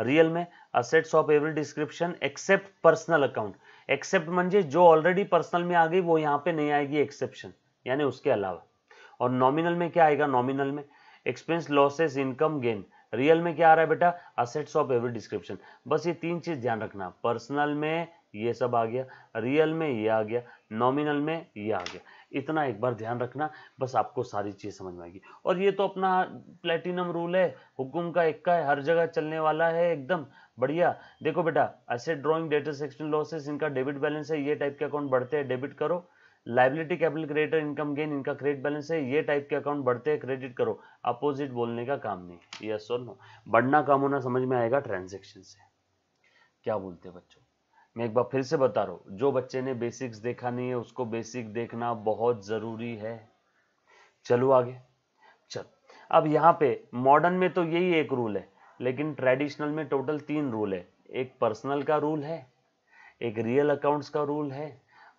Speaker 1: real में assets of every description except personal account except मंजे जो ऑलरेडी पर्सनल में आ गई वो यहाँ पे नहीं आएगी एक्सेप्शन यानी उसके अलावा और नॉमिनल में क्या आएगा नॉमिनल में expense losses income gain real में क्या आ रहा है बेटा असेट्स ऑफ एवरी डिस्क्रिप्शन बस ये तीन चीज ध्यान रखना पर्सनल में ये सब आ गया रियल में ये आ गया नॉमिनल में ये आ गया इतना एक बार ध्यान रखना बस आपको सारी चीज़ समझ में आएगी और ये तो अपना प्लेटिनम रूल है हुक्म का इक्का है हर जगह चलने वाला है एकदम बढ़िया देखो बेटा ऐसे ड्रॉइंग डेटर सेक्शन लॉसेस इनका डेबिट बैलेंस है ये टाइप के अकाउंट बढ़ते हैं डेबिट करो liability capital creditor income gain इनका क्रेडिट बैलेंस है ये टाइप के अकाउंट बढ़ते हैं क्रेडिट करो अपोजिट बोलने का काम नहीं यस और नो बढ़ना काम होना समझ में आएगा ट्रांजेक्शन से क्या बोलते हैं बच्चों मैं एक बार फिर से बता रहा हूँ जो बच्चे ने बेसिक्स देखा नहीं है उसको बेसिक देखना बहुत ज़रूरी है चलो आगे चल अब यहां पे मॉडर्न में तो यही एक रूल है लेकिन ट्रेडिशनल में टोटल तीन रूल है एक पर्सनल का रूल है एक रियल अकाउंट्स का रूल है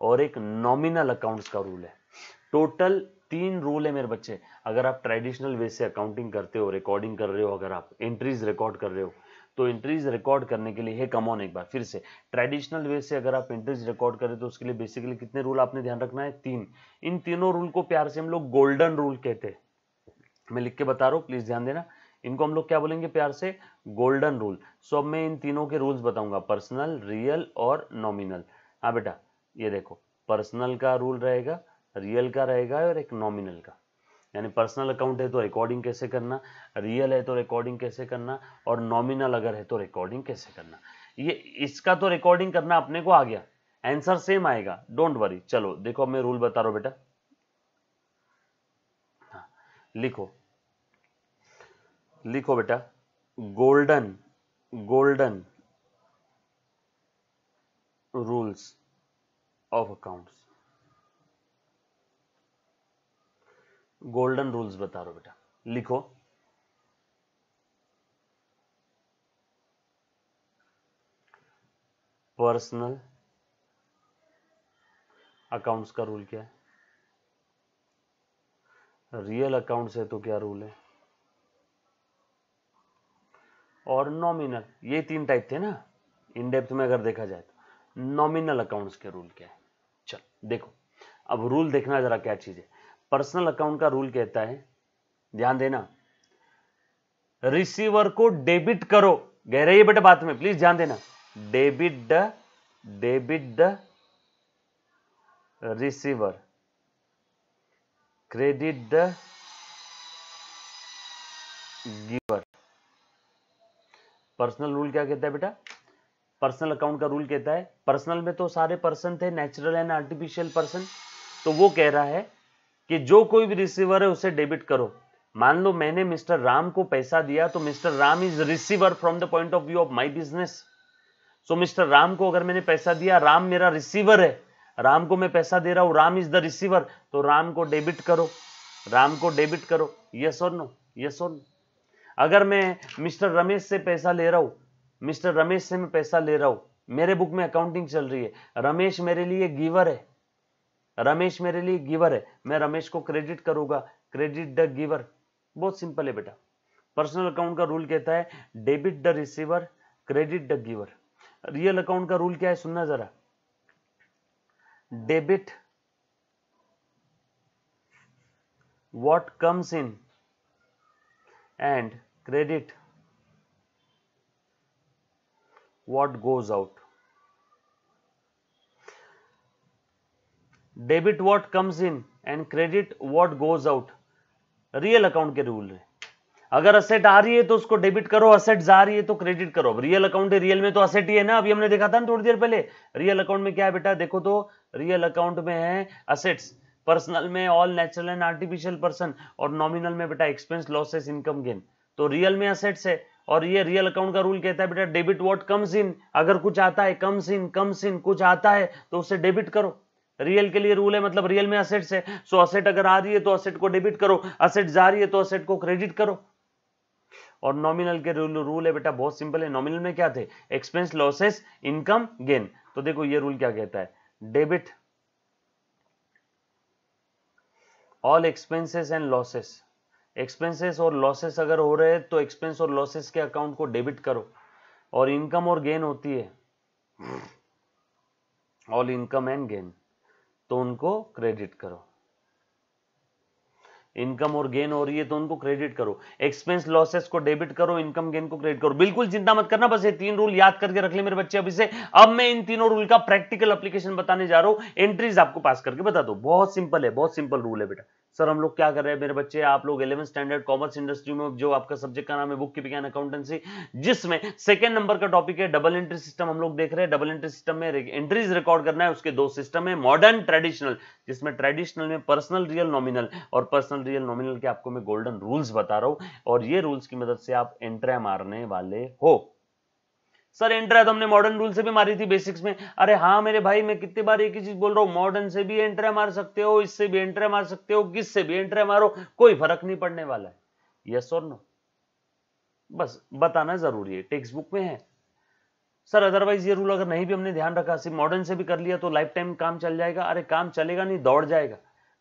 Speaker 1: और एक नॉमिनल अकाउंट्स का रूल है टोटल तीन रूल है मेरे बच्चे अगर आप ट्रेडिशनल वे से अकाउंटिंग करते हो रिकॉर्डिंग कर रहे हो अगर आप एंट्रीज रिकॉर्ड कर रहे हो तो एंट्रीज रिकॉर्ड करने के लिए है ऑन एक बार फिर से ट्रेडिशनल वे से अगर आप एंट्रीज रिकॉर्ड करें तो उसके लिए बेसिकली कितने रूल आपने ध्यान रखना है तीन इन तीनों रूल को प्यार से हम लोग गोल्डन रूल कहते हैं मैं लिख के बता रहा हूँ प्लीज ध्यान देना इनको हम लोग क्या बोलेंगे प्यार से गोल्डन रूल सो अब मैं इन तीनों के रूल्स बताऊंगा पर्सनल रियल और नॉमिनल हाँ बेटा ये देखो पर्सनल का रूल रहेगा रियल का रहेगा और एक नॉमिनल का यानी पर्सनल अकाउंट है तो रिकॉर्डिंग कैसे करना रियल है तो रिकॉर्डिंग कैसे करना और नॉमिनल अगर है तो रिकॉर्डिंग कैसे करना ये इसका तो रिकॉर्डिंग करना अपने को आ गया आंसर सेम आएगा डोंट वरी चलो देखो मैं रूल बता रहा हूं बेटा हाँ, लिखो लिखो बेटा golden golden rules of accounts golden rules बता रहा हूं बेटा लिखो पर्सनल अकाउंट्स का रूल क्या है रियल अकाउंट्स है तो क्या रूल है और नॉमिनल ये तीन टाइप थे ना इन डेप्थ में अगर देखा जाए तो नॉमिनल अकाउंट्स के रूल क्या है चल देखो अब रूल देखना जरा क्या चीज है पर्सनल अकाउंट का रूल कहता है ध्यान देना रिसीवर को डेबिट करो है बेटा बात में प्लीज ध्यान देना debit the debit the receiver credit the giver personal rule क्या कहता है बेटा पर्सनल अकाउंट का रूल कहता है पर्सनल में तो सारे पर्सन थे नेचुरल एंड आर्टिफिशियल पर्सन तो वो कह रहा है कि जो कोई भी रिसीवर है उसे डेबिट करो मान लो मैंने मिस्टर राम को पैसा दिया तो mister Ram is receiver from the point of view of my business so mister Ram को अगर मैंने पैसा दिया राम मेरा रिसीवर है राम को मैं पैसा दे रहा हूं राम इज द रिसीवर तो राम को डेबिट करो राम को डेबिट करो यस और नो यस और नो अगर मैं मिस्टर रमेश से पैसा ले रहा हूं मिस्टर रमेश से मैं पैसा ले रहा हूं मेरे बुक में अकाउंटिंग चल रही है रमेश मेरे लिए गिवर है रमेश मेरे लिए गिवर है मैं रमेश को क्रेडिट करूंगा क्रेडिट द गिवर बहुत सिंपल है बेटा पर्सनल अकाउंट का रूल कहता है debit the receiver credit the giver real account का रूल क्या है सुनना जरा debit what comes in and credit what goes out debit what comes in and credit what goes out real account के rule है अगर असेट आ रही है तो उसको डेबिट करो असेट जा रही है तो क्रेडिट करो अब रियल अकाउंट है रियल में तो असेट ही है ना अभी हमने देखा था ना थोड़ी देर पहले रियल अकाउंट में क्या है बेटा देखो तो रियल अकाउंट में है असेट्स पर्सनल में all natural and artificial person और नॉमिनल में बेटा एक्सपेंस लॉसेस इनकम गेन तो रियल में असेट्स है और ये रियल अकाउंट का रूल कहता है बेटा डेबिट व्हाट कम्स इन अगर कुछ आता है कम्स इन कम्स इन कुछ आता है तो उसे डेबिट करो रियल के लिए रूल है मतलब रियल में असेट्स है सो असेट अगर आ रही है तो असेट को डेबिट करो असेट जा रही है तो असेट को क्रेडिट करो और नॉमिनल के रूल रूल है बेटा बहुत सिंपल है नॉमिनल में क्या थे एक्सपेंस लॉसेस इनकम गेन तो देखो ये रूल क्या कहता है debit all expenses and losses expenses और लॉसेस अगर हो रहे हैं तो एक्सपेंस और लॉसेस के अकाउंट को डेबिट करो और इनकम और गेन होती है ऑल इनकम एंड गेन तो उनको क्रेडिट करो इनकम और गेन हो रही है तो उनको क्रेडिट करो एक्सपेंस लॉसेस को डेबिट करो इनकम गेन को क्रेडिट करो बिल्कुल चिंता मत करना बस ये तीन रूल याद करके रख ले मेरे बच्चे अभी से अब मैं इन तीनों रूल का प्रैक्टिकल एप्लीकेशन बताने जा रहा हूं एंट्रीज आपको पास करके बता दो बहुत सिंपल है बहुत सिंपल रूल है बेटा सर हम लोग क्या कर रहे हैं मेरे बच्चे आप लोग इलेवन स्टैंडर्ड कॉमर्स इंडस्ट्री में जो आपका सब्जेक्ट का नाम है बुक कीपिंग एंड अकाउंटेंसी जिसमें सेकंड नंबर का टॉपिक है डबल एंट्री सिस्टम हम लोग देख रहे हैं डबल एंट्री सिस्टम में एंट्रीज रिकॉर्ड करना है उसके दो सिस्टम है मॉडर्न ट्रेडिशनल जिसमें ट्रेडिशनल में पर्सनल रियल नॉमिनल और पर्सनल रियल नॉमिनल के आपको मैं गोल्डन रूल्स बता रहा हूं और ये रूल्स की मदद से आप एंट्रा मारने वाले हो सर एंट्रा तो हमने मॉडर्न रूल से भी मारी थी बेसिक्स में अरे हाँ मेरे भाई मैं कितनी बार एक ही चीज बोल रहा हूँ मॉडर्न से भी एंट्रा मार सकते हो इससे भी एंट्रा मार सकते हो किससे भी एंट्रा मारो कोई फर्क नहीं पड़ने वाला है यस और नो बस बताना जरूरी है टेक्स्ट बुक में है सर अदरवाइज ये रूल अगर नहीं भी हमने ध्यान रखा सिर्फ मॉडर्न से भी कर लिया तो लाइफ टाइम काम चल जाएगा अरे काम चलेगा नहीं दौड़ जाएगा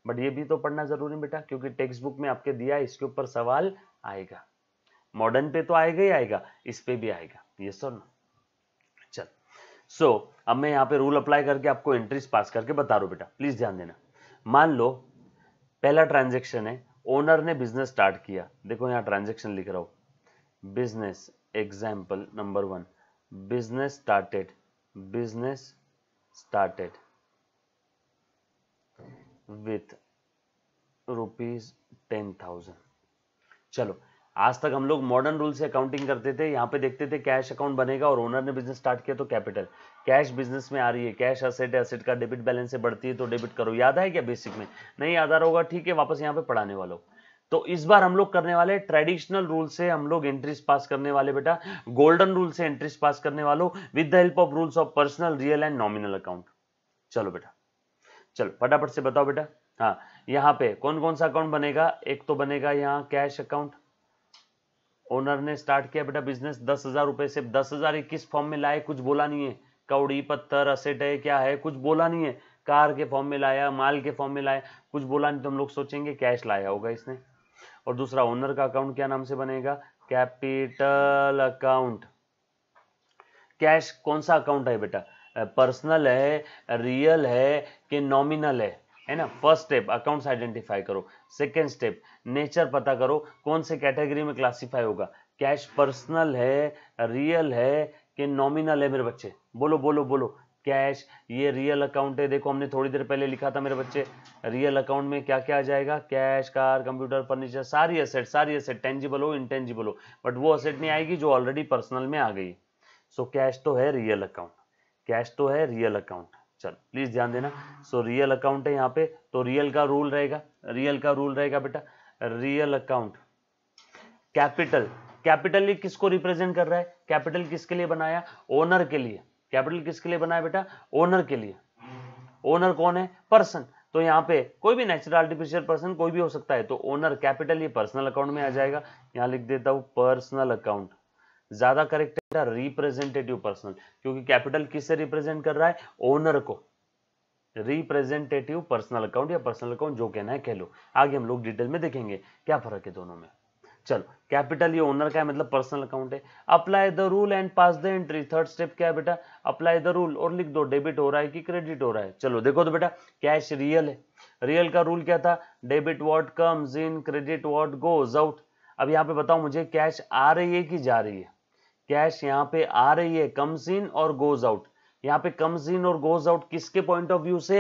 Speaker 1: बट ये भी तो पढ़ना जरूरी बेटा क्योंकि टेक्स्ट बुक में आपके दिया इसके ऊपर सवाल आएगा मॉडर्न पे तो आएगा ही आएगा इस पे भी आएगा ये सर ना चल सो so, अब मैं यहाँ पे रूल अप्लाई करके आपको एंट्रीज पास करके बता रहा बेटा प्लीज ध्यान देना मान लो पहला ट्रांजेक्शन है ओनर ने बिजनेस स्टार्ट किया देखो यहाँ ट्रांजेक्शन लिख रहा हूँ business example number one business started business started with rupees ten thousand चलो आज तक हम लोग मॉडर्न रूल से अकाउंटिंग करते थे यहाँ पे देखते थे कैश अकाउंट बनेगा और ओनर ने बिजनेस स्टार्ट किया तो कैपिटल कैश बिजनेस में आ रही है कैश असेट असेट का डेबिट बैलेंस से बढ़ती है तो डेबिट करो याद है क्या बेसिक में नहीं याद आ रहा होगा ठीक है वापस यहाँ पे पढ़ाने वालों तो इस बार हम लोग करने वाले ट्रेडिशनल रूल से हम लोग एंट्रीज पास करने वाले बेटा गोल्डन रूल से एंट्रीज पास करने वालों with the help of rules of personal real and nominal account चलो बेटा चलो फटाफट से बताओ बेटा हाँ यहाँ पे कौन कौन सा अकाउंट बनेगा एक तो बनेगा यहाँ कैश अकाउंट ओनर ने स्टार्ट किया बेटा बिजनेस दस हजार रुपए से दस हजार इक्कीस फॉर्म में लाए कुछ बोला नहीं है कौड़ी पत्थर असेट है क्या है कुछ बोला नहीं है कार के फॉर्म में लाया माल के फॉर्म में लाया कुछ बोला नहीं तो हम लोग सोचेंगे कैश लाया होगा इसने और दूसरा ओनर का अकाउंट क्या नाम से बनेगा कैपिटल अकाउंट कैश कौन सा अकाउंट है बेटा पर्सनल है रियल है कि नॉमिनल है है ना फर्स्ट स्टेप अकाउंट्स आइडेंटिफाई करो सेकेंड स्टेप नेचर पता करो कौन से कैटेगरी में क्लासिफाई होगा कैश पर्सनल है रियल है कि नॉमिनल है मेरे बच्चे बोलो बोलो बोलो कैश ये रियल अकाउंट है देखो हमने थोड़ी देर पहले लिखा था मेरे बच्चे रियल अकाउंट में क्या क्या आ जाएगा कैश कार कंप्यूटर फर्नीचर सारी असेट सारी असेट टेंजिबल हो इनटेंजिबल हो बट वो असेट नहीं आएगी जो ऑलरेडी पर्सनल में आ गई सो कैश तो है रियल अकाउंट कैश तो है रियल अकाउंट चल प्लीज ध्यान देना सो रियल अकाउंट है यहाँ पे तो रियल का रूल रहेगा रियल का रूल रहेगा बेटा रियल अकाउंट कैपिटल कैपिटल ये किसको रिप्रेजेंट कर रहा है कैपिटल किसके लिए बनाया ओनर के लिए कैपिटल किसके लिए बना है बेटा ओनर के लिए ओनर कौन है पर्सन तो यहाँ पे कोई भी नेचुरल आर्टिफिशियल पर्सन कोई भी हो सकता है तो ओनर कैपिटल ये पर्सनल अकाउंट में आ जाएगा यहाँ लिख देता हूँ पर्सनल अकाउंट ज्यादा करेक्ट है रिप्रेजेंटेटिव पर्सनल क्योंकि कैपिटल किससे रिप्रेजेंट कर रहा है ओनर को रिप्रेजेंटेटिव पर्सनल अकाउंट या पर्सनल अकाउंट जो कहना है कह लो आगे हम लोग डिटेल में देखेंगे क्या फर्क है दोनों में चलो कैपिटल ये ओनर का है मतलब पर्सनल अकाउंट है apply the rule and pass the entry third step क्या है बेटा अप्लाई द रूल और लिख दो डेबिट हो रहा है कि क्रेडिट हो रहा है चलो देखो तो बेटा कैश रियल है रियल का रूल क्या था debit what comes in credit what goes out अब यहाँ पे बताओ मुझे कैश आ रही है कि जा रही है कैश यहाँ पे आ रही है कम्स इन और गोज आउट यहाँ पे कम्स इन और गोज आउट किसके पॉइंट ऑफ व्यू से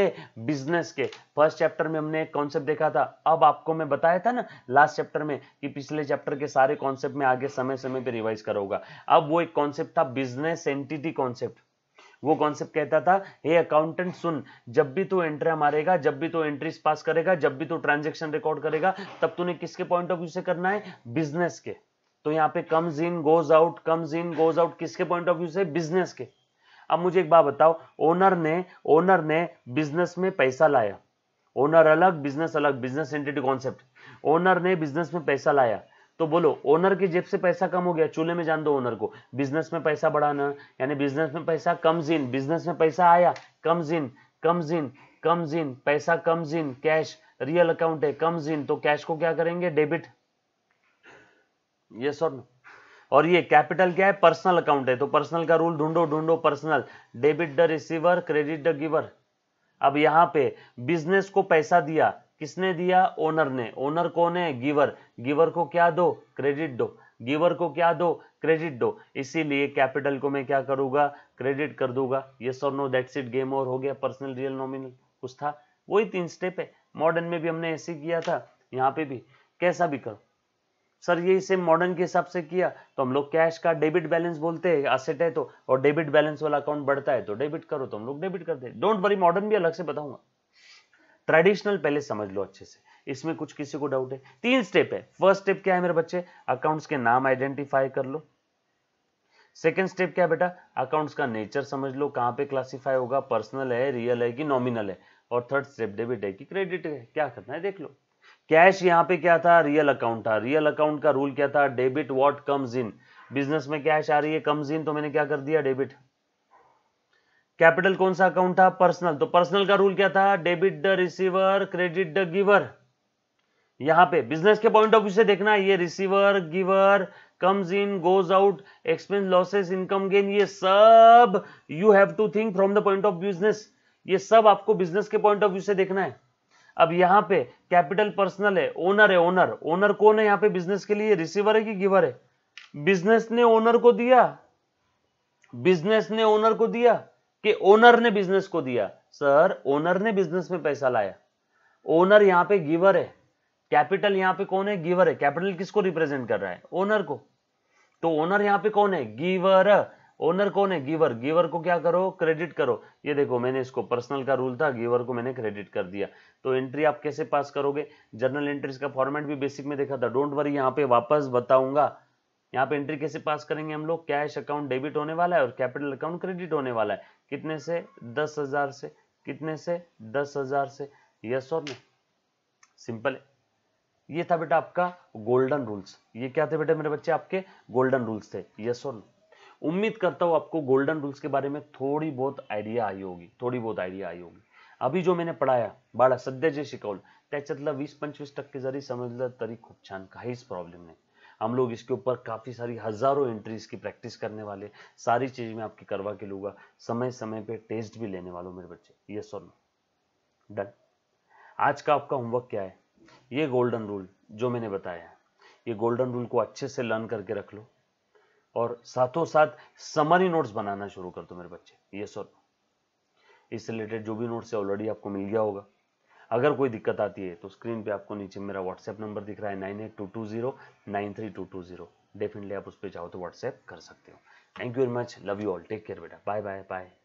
Speaker 1: बिजनेस के फर्स्ट चैप्टर में हमने एक कॉन्सेप्ट देखा था अब आपको मैं बताया था ना लास्ट चैप्टर में कि पिछले चैप्टर के सारे कॉन्सेप्ट में आगे समय समय पे रिवाइज करोगा अब वो एक कॉन्सेप्ट था बिजनेस एंटिटी कॉन्सेप्ट वो कॉन्सेप्ट कहता था हे अकाउंटेंट सुन जब भी तू एंट्री मारेगा जब भी तू एंट्रीज पास करेगा जब भी तू ट्रांजेक्शन रिकॉर्ड करेगा तब तूने किसके पॉइंट ऑफ व्यू से करना है बिजनेस के तो यहाँ पे comes in goes out comes in goes out किसके पॉइंट ऑफ व्यू से बिजनेस के अब मुझे एक बात बताओ ओनर ने ओनर ने बिजनेस में पैसा लाया ओनर अलग बिजनेस अलग बिजनेस एंटिटी कॉन्सेप्ट ओनर ने बिजनेस में पैसा लाया तो बोलो ओनर की जेब से पैसा कम हो गया चूल्हे में जान दो ओनर को बिजनेस में पैसा बढ़ाना यानी बिजनेस में पैसा कम जिन बिजनेस में पैसा आया कम जिन कम जिन कम जिन पैसा come in cash real account है कम जिन तो कैश को क्या करेंगे डेबिट यस और नो और ये कैपिटल क्या है पर्सनल अकाउंट है तो पर्सनल का रूल ढूंढो ढूंढो personal debit the receiver credit the giver अब यहाँ पे बिजनेस को पैसा दिया किसने दिया ओनर ने ओनर कौन है गिवर गिवर को क्या दो क्रेडिट दो गिवर को क्या दो क्रेडिट दो इसीलिए कैपिटल को मैं क्या करूंगा क्रेडिट कर दूंगा ये sir no that's it game और हो गया पर्सनल रियल नॉमिनल कुछ था वही तीन स्टेप है मॉडर्न में भी हमने ऐसे किया था यहाँ पे भी कैसा भी करो सर ये इसे मॉडर्न के हिसाब से किया तो हम लोग कैश का डेबिट बैलेंस बोलते हैं असेट है तो और डेबिट बैलेंस वाला अकाउंट बढ़ता है तो डेबिट करो तो हम लोग डेबिट करते हैं डोंट वरी मॉडर्न भी अलग से बताऊंगा ट्रेडिशनल पहले समझ लो अच्छे से इसमें कुछ किसी को डाउट है तीन स्टेप है फर्स्ट स्टेप क्या है मेरे बच्चे अकाउंट्स के नाम आइडेंटिफाई कर लो सेकेंड स्टेप क्या है बेटा अकाउंट्स का नेचर समझ लो कहां पे क्लासिफाई होगा पर्सनल है रियल है कि नॉमिनल है और थर्ड स्टेप डेबिट है कि क्रेडिट है क्या करना है देख लो कैश यहाँ पे क्या था रियल अकाउंट था रियल अकाउंट का रूल क्या था debit what comes in business में कैश आ रही है कम्स इन तो मैंने क्या कर दिया डेबिट कैपिटल कौन सा अकाउंट था पर्सनल तो पर्सनल का रूल क्या था debit the receiver credit the giver यहां पे बिजनेस के पॉइंट ऑफ व्यू से देखना ये receiver giver comes in goes out expense losses income gain ये सब you have to think from the point of business ये सब आपको बिजनेस के पॉइंट ऑफ व्यू से देखना है अब यहाँ पे कैपिटल पर्सनल है ओनर है ओनर ओनर कौन है यहाँ पे बिजनेस के लिए रिसीवर है कि गिवर है बिजनेस ने ओनर को दिया बिजनेस ने ओनर को दिया कि ओनर ने बिजनेस को दिया सर ओनर ने बिजनेस में पैसा लाया ओनर यहाँ पे गिवर है कैपिटल यहाँ पे कौन है गिवर है कैपिटल किसको रिप्रेजेंट कर रहा है ओनर को तो ओनर यहाँ पे कौन है गिवर ओनर कौन है गिवर गिवर को क्या करो क्रेडिट करो ये देखो मैंने इसको पर्सनल का रूल था गिवर को मैंने क्रेडिट कर दिया तो एंट्री आप कैसे पास करोगे जर्नल एंट्रीज का फॉर्मेट भी बेसिक में देखा था डोंट वरी यहाँ पे वापस बताऊंगा यहाँ पे एंट्री कैसे पास करेंगे हम लोग कैश अकाउंट डेबिट होने वाला है और कैपिटल अकाउंट क्रेडिट होने वाला है कितने से दस हजार से कितने से दस हजार से यस और नो सिंपल है ये था बेटा आपका गोल्डन रूल्स ये क्या थे बेटा मेरे बच्चे आपके गोल्डन रूल्स थे यस और नो उम्मीद करता हूँ आपको गोल्डन रूल्स के बारे में थोड़ी बहुत आइडिया आई होगी थोडी बहुत आइडिया आई होगी अभी जो मैंने पढ़ाया बाड़ा सध्या जे शिकवल त्याच्यातला वीस पंचवीस टक्के समझ लिया तरी खूब छान काहीच प्रॉब्लम नहीं हम लोग इसके ऊपर काफ़ी सारी हज़ारों एंट्रीज की प्रैक्टिस करने वाले सारी चीज़ में आपकी करवा के लूंगा समय समय पे टेस्ट भी लेने वालों मेरे बच्चे ये सो नो डन आज का आपका होमवर्क क्या है ये गोल्डन रूल जो मैंने बताया ये गोल्डन रूल को अच्छे से लर्न करके रख लो और साथों साथ समरी नोट्स बनाना शुरू कर दो मेरे बच्चे ये सर इससे रिलेटेड जो भी नोट्स है ऑलरेडी आपको मिल गया होगा अगर कोई दिक्कत आती है तो स्क्रीन पे आपको नीचे मेरा व्हाट्सएप नंबर दिख रहा है nine eight two two zero nine three two two zero definitely आप उस पर चाहो तो व्हाट्सएप कर सकते हो thank you very much love you all take care बेटा बाय बाय बाय